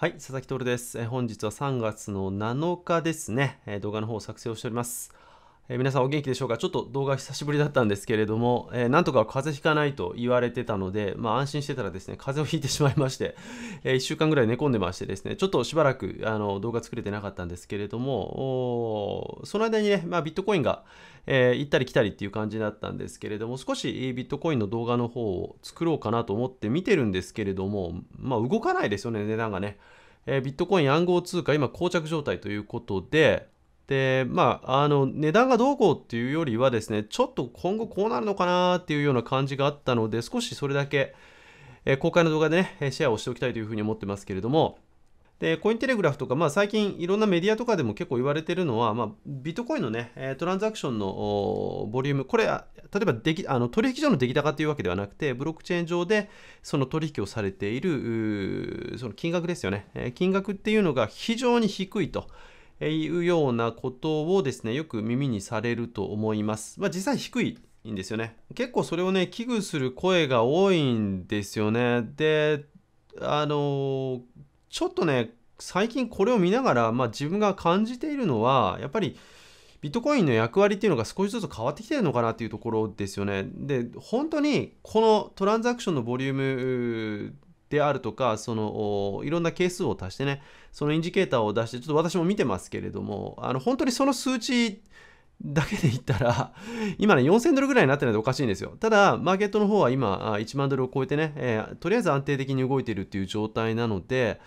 はい、佐々木徹です。本日は3月の7日ですね、動画の方を作成をしております。え皆さんお元気でしょうかちょっと動画久しぶりだったんですけれども、えー、なんとか風邪ひかないと言われてたので、まあ、安心してたらですね、風邪をひいてしまいまして、えー、1週間ぐらい寝込んでましてですね、ちょっとしばらくあの動画作れてなかったんですけれども、その間にね、まあ、ビットコインが、えー、行ったり来たりっていう感じだったんですけれども、少しビットコインの動画の方を作ろうかなと思って見てるんですけれども、まあ、動かないですよね、値段がね。えビットコイン暗号通貨、今、膠着状態ということで、でまあ、あの値段がどうこうっていうよりはですねちょっと今後こうなるのかなっていうような感じがあったので少しそれだけ、え公開の動画でねシェアをしておきたいというふうに思ってますけれどもでコインテレグラフとか、まあ、最近いろんなメディアとかでも結構言われてるのは、まあ、ビットコインのねトランザクションのボリュームこれ例えばできあの取引所の出来高というわけではなくてブロックチェーン上でその取引をされているその金額ですよね金額っていうのが非常に低いと。いうようなことをですね、よく耳にされると思います。まあ、実際低いんですよね。結構それをね、危惧する声が多いんですよね。で、あのちょっとね、最近これを見ながら、まあ、自分が感じているのは、やっぱり、ビットコインの役割っていうのが少しずつ変わってきてるのかなっていうところですよね。で、本当にこのトランザクションのボリュームであるとか、そのいろんな係数を足してね、そのインジケーターを出して、ちょっと私も見てますけれども、あの本当にその数値だけで言ったら、今ね、4000ドルぐらいになってないとおかしいんですよ。ただ、マーケットの方は今、1万ドルを超えてね、えー、とりあえず安定的に動いているっていう状態なので、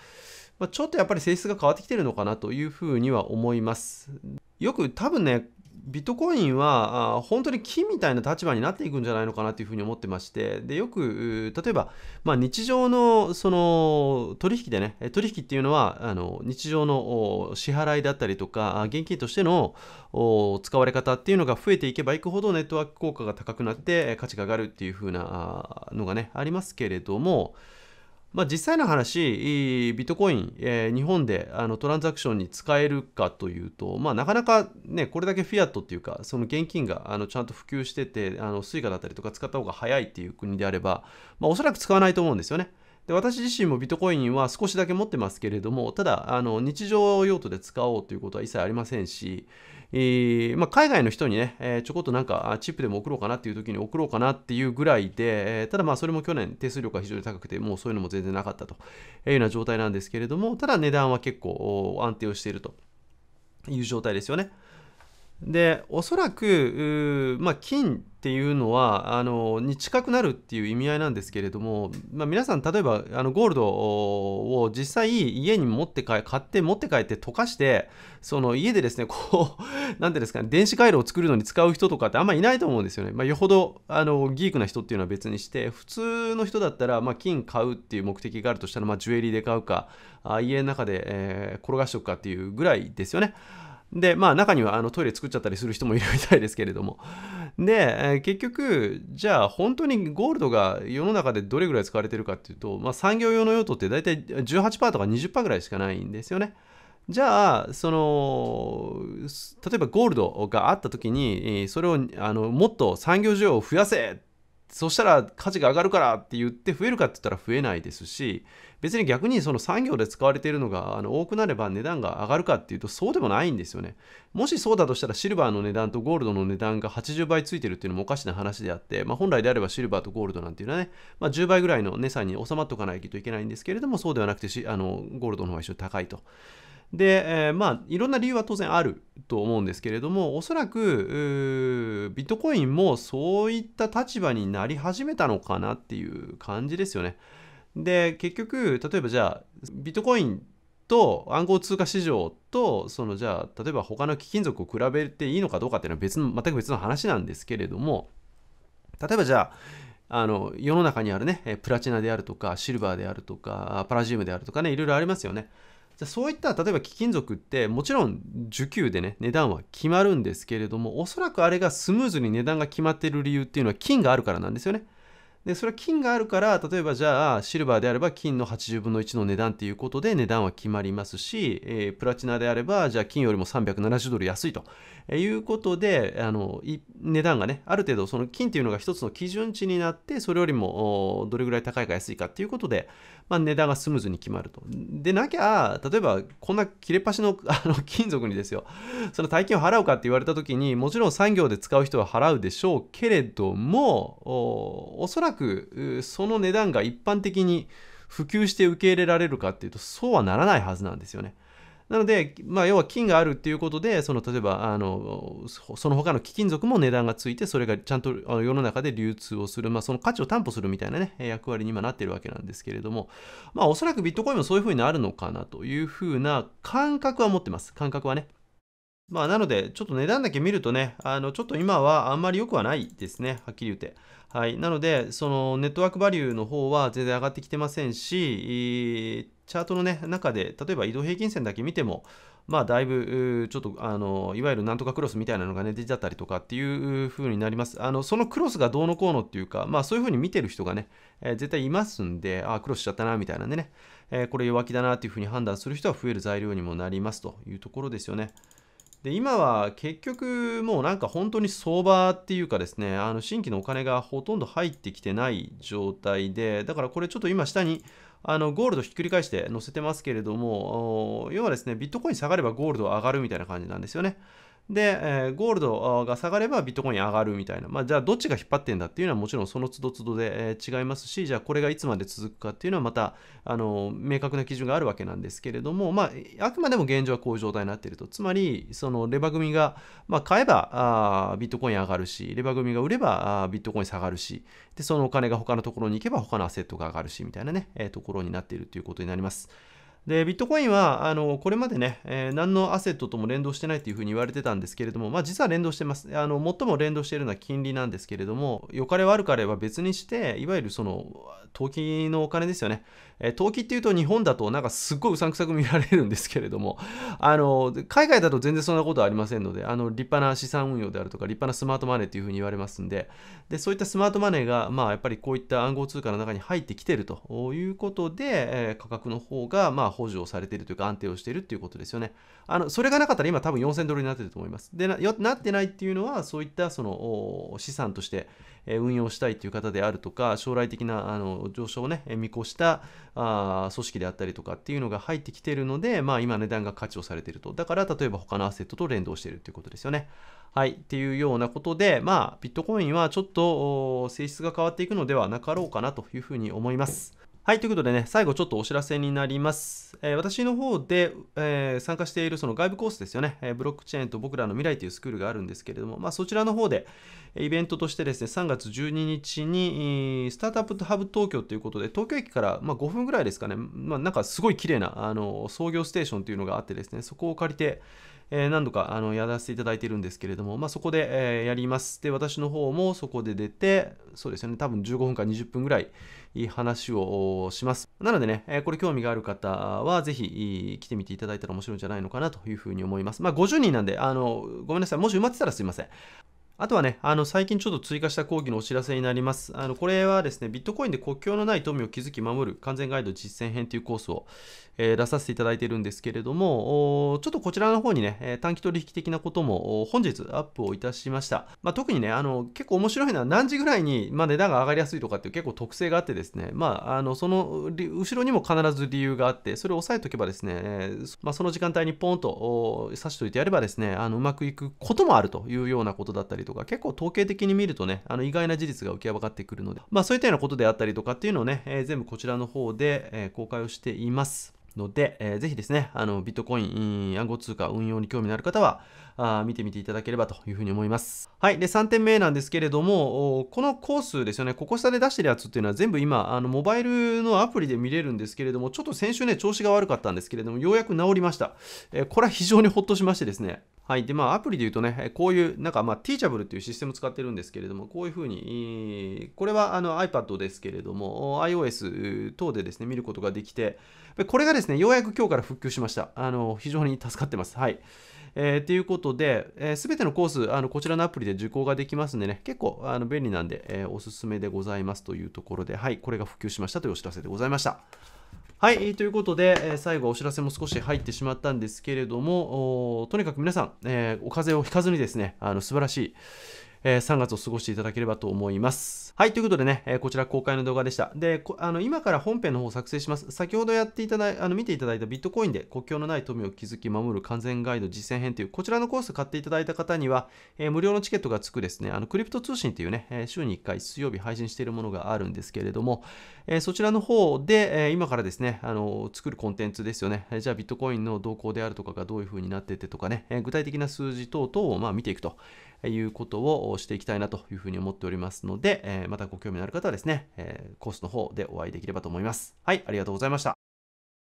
まあ、ちょっとやっぱり性質が変わってきてるのかなというふうには思います。よく多分ね、ビットコインは本当に木みたいな立場になっていくんじゃないのかなというふうに思ってまして、でよく例えば、まあ、日常のその取引でね、取引っていうのはあの日常の支払いだったりとか、現金としての使われ方っていうのが増えていけばいくほどネットワーク効果が高くなって価値が上がるっていうふうなのがね、ありますけれども、まあ、実際の話、ビットコイン、えー、日本であのトランザクションに使えるかというと、まあ、なかなか、ね、これだけフィアットっていうか、その現金があのちゃんと普及してて、あの suica だったりとか使った方が早いっていう国であれば、まあ、おそらく使わないと思うんですよね。で私自身もビットコインは少しだけ持ってますけれども、ただ、あの日常用途で使おうということは一切ありませんし、えー、まあ、海外の人にね、えちょこっとなんかチップでも送ろうかなっていう時に送ろうかなっていうぐらいで、えただまあそれも去年手数料が非常に高くて、もうそういうのも全然なかったというような状態なんですけれども、ただ値段は結構安定をしているという状態ですよね。でおそらく、まあ、金っていうのはあのに近くなるっていう意味合いなんですけれども、まあ、皆さん例えばあのゴールドを実際家に持って買って持って帰って溶かしてその家でですねこう何 てですかね電子回路を作るのに使う人とかってあんまりいないと思うんですよね、まあ、よほどあのギークな人っていうのは別にして普通の人だったら、まあ、金買うっていう目的があるとしたら、まあ、ジュエリーで買うかあ家の中で、えー、転がしておくかっていうぐらいですよね。で、まあ中にはあのトイレ作っちゃったりする人もいるみたいですけれども。で、結局、じゃあ本当にゴールドが世の中でどれぐらい使われてるかっていうと、まあ産業用の用途って大体18%とか20%ぐらいしかないんですよね。じゃあその例えばゴールドがあった時にそれをあのもっと産業需要を増やせそしたら価値が上がるからって言って増えるかって言ったら増えないですし別に逆にその産業で使われているのがあの多くなれば値段が上がるかっていうとそうでもないんですよねもしそうだとしたらシルバーの値段とゴールドの値段が80倍ついてるっていうのもおかしな話であって、まあ、本来であればシルバーとゴールドなんていうのはね、まあ、10倍ぐらいの値差に収まっておかないといけないんですけれどもそうではなくてあのゴールドの方が一緒に高いとで、えー、まあいろんな理由は当然あると思うんですけれどもおそらくビットコインもそういった立場になり始めたのかなっていう感じですよね。で結局例えばじゃあビットコインと暗号通貨市場とそのじゃあ例えば他の貴金属を比べていいのかどうかっていうのは別の全く別の話なんですけれども例えばじゃああの世の中にあるねプラチナであるとかシルバーであるとかパラジウムであるとかねいろいろありますよね。じゃそういった例えば貴金属ってもちろん受給でね値段は決まるんですけれどもおそらくあれがスムーズに値段が決まってる理由っていうのは金があるからなんですよね。でそれは金があるから例えばじゃあシルバーであれば金の80分の1の値段っていうことで値段は決まりますし、えー、プラチナであればじゃあ金よりも370ドル安いとえいうことであの値段がねある程度その金っていうのが一つの基準値になってそれよりもどれぐらい高いか安いかっていうことで、まあ、値段がスムーズに決まるとでなきゃ例えばこんな切れ端の あの金属にですよその大金を払うかって言われた時にもちろん産業で使う人は払うでしょうけれどもおそらくその値段が一般的に普及して受け入れられるかっていうとそうはならないはずなんですよね。なので、まあ、要は金があるっていうことで、その例えばあのその他の貴金属も値段がついて、それがちゃんと世の中で流通をする、まあ、その価値を担保するみたいな、ね、役割に今なってるわけなんですけれども、まあ、おそらくビットコインもそういうふうになるのかなというふうな感覚は持ってます。感覚はね。まあ、なので、ちょっと値段だけ見るとね、あのちょっと今はあんまり良くはないですね、はっきり言って。はい、なので、そのネットワークバリューの方は全然上がってきてませんし、チャートの、ね、中で、例えば移動平均線だけ見ても、まあ、だいぶ、ちょっと、あの、いわゆるなんとかクロスみたいなのがね、出ちゃったりとかっていう風になります。あの、そのクロスがどうのこうのっていうか、まあ、そういう風に見てる人がね、えー、絶対いますんで、あ、クロスしちゃったな、みたいなんでね、えー、これ弱気だなっていう風に判断する人は増える材料にもなりますというところですよね。で、今は結局、もうなんか本当に相場っていうかですね、あの、新規のお金がほとんど入ってきてない状態で、だからこれちょっと今下に、あのゴールドひっくり返して載せてますけれども、要はですね、ビットコイン下がればゴールド上がるみたいな感じなんですよね。で、えー、ゴールドが下がればビットコイン上がるみたいな、まあ、じゃあどっちが引っ張ってんだっていうのはもちろんその都度都度で、えー、違いますし、じゃあこれがいつまで続くかっていうのはまた、あの明確な基準があるわけなんですけれども、まあ、あくまでも現状はこういう状態になっていると。つまり、そのレバ組が、まあ、買えばあビットコイン上がるし、レバ組が売ればあビットコイン下がるし、で、そのお金が他のところに行けば他のアセットが上がるしみたいなね、えー、ところになっているということになります。で、ビットコインは、あの、これまでね、えー、何のアセットとも連動してないというふうに言われてたんですけれども、まあ実は連動してます。あの、最も連動しているのは金利なんですけれども、良かれ悪かれは別にして、いわゆるその、投機のお金ですよね。えー、投機っていうと日本だとなんかすっごいうさんくさく見られるんですけれども、あの、海外だと全然そんなことはありませんので、あの、立派な資産運用であるとか、立派なスマートマネーというふうに言われますんで、で、そういったスマートマネーが、まあ、やっぱりこういった暗号通貨の中に入ってきてるということで、えー、価格の方が、まあ、補助をされているというか、安定をしているということですよね。あの、それがなかったら今多分4000ドルになってると思います。で、ななってないっていうのは、そういったその資産として、運用したいという方であるとか、将来的なあの上昇を、ね、見越したあ組織であったりとかっていうのが入ってきているので、まあ、今値段が価値をされていると。だから例えば他のアセットと連動しているということですよね。はい。っていうようなことで、まあ、ビットコインはちょっと性質が変わっていくのではなかろうかなというふうに思います。はい、ということでね、最後ちょっとお知らせになります。えー、私の方で、えー、参加しているその外部コースですよね、えー、ブロックチェーンと僕らの未来というスクールがあるんですけれども、まあ、そちらの方で、イベントとしてですね、3月12日に、スタートアップハブ東京ということで、東京駅から、まあ、5分ぐらいですかね、まあ、なんかすごい綺麗なあな創業ステーションというのがあってですね、そこを借りて、えー、何度かあのやらせていただいてるんですけれども、まあ、そこで、えー、やります。で、私の方もそこで出て、そうですよね、多分15分か20分ぐらい話をします。なのでね、えー、これ興味がある方は、ぜひ来てみていただいたら面白いんじゃないのかなというふうに思います。まあ、50人なんで、あの、ごめんなさい、もし埋まってたらすいません。あとはね、あの最近ちょっと追加した講義のお知らせになります。あのこれはですね、ビットコインで国境のない富を築き守る完全ガイド実践編というコースを、えー、出させていただいているんですけれども、ちょっとこちらの方にね、短期取引的なことも本日アップをいたしました。まあ、特にね、あの結構面白いのは何時ぐらいに、まあ、値段が上がりやすいとかっていう結構特性があってですね、まあ、あのその後ろにも必ず理由があって、それを押さえとけばですね、えー、まあ、その時間帯にポンと差しといてやればですね、あのうまくいくこともあるというようなことだったりりとか、結構統計的に見るとね、あの意外な事実が浮き上がってくるので、まあそういったようなことであったりとかっていうのをね、えー、全部こちらの方で、えー、公開をしています。ので、えー、ぜひですね、あのビットコイン暗号通貨運用に興味のある方は、あ見てみていただければというふうに思います。はい。で、3点目なんですけれども、このコースですよね、ここ下で出してるやつっていうのは全部今、あのモバイルのアプリで見れるんですけれども、ちょっと先週ね、調子が悪かったんですけれども、ようやく治りました。えこれは非常にほっとしましてですね。はい。で、まあ、アプリで言うとね、こういう、なんか、まあ、ティーチャブルっていうシステム使ってるんですけれども、こういうふうに、これはあの iPad ですけれども、iOS 等でですね、見ることができて、これがですね、ようやく今日から復旧しました。あの、非常に助かってます。はい。えー、ということで、す、えー、べ、てのコース、あのこちらのアプリで受講ができますんでね、結構あの便利なんで、えー、おすすめでございますというところで、はい、これが普及しましたというお知らせでございました。はい、ということで、え最後お知らせも少し入ってしまったんですけれども、とにかく皆さん、えお風邪をひかずにですね、あの素晴らしい、えー、3月を過ごしていただければと思います。はい、ということでね、えー、こちら公開の動画でした。で、あの今から本編の方を作成します。先ほどやっていただい、あの見ていただいたビットコインで国境のない富を築き守る完全ガイド実践編という、こちらのコースを買っていただいた方には、えー、無料のチケットがつくですね、あのクリプト通信というね、え週に1回水曜日配信しているものがあるんですけれども、えそちらの方で、え今からですね、あの作るコンテンツですよね、えじゃあビットコインの動向であるとかがどういう風になっててとかね、え具体的な数字等々をま見ていくということををしていきたいなというふうに思っておりますので、えまたご興味のある方はですね、えコースの方でお会いできればと思います。はい、ありがとうございました。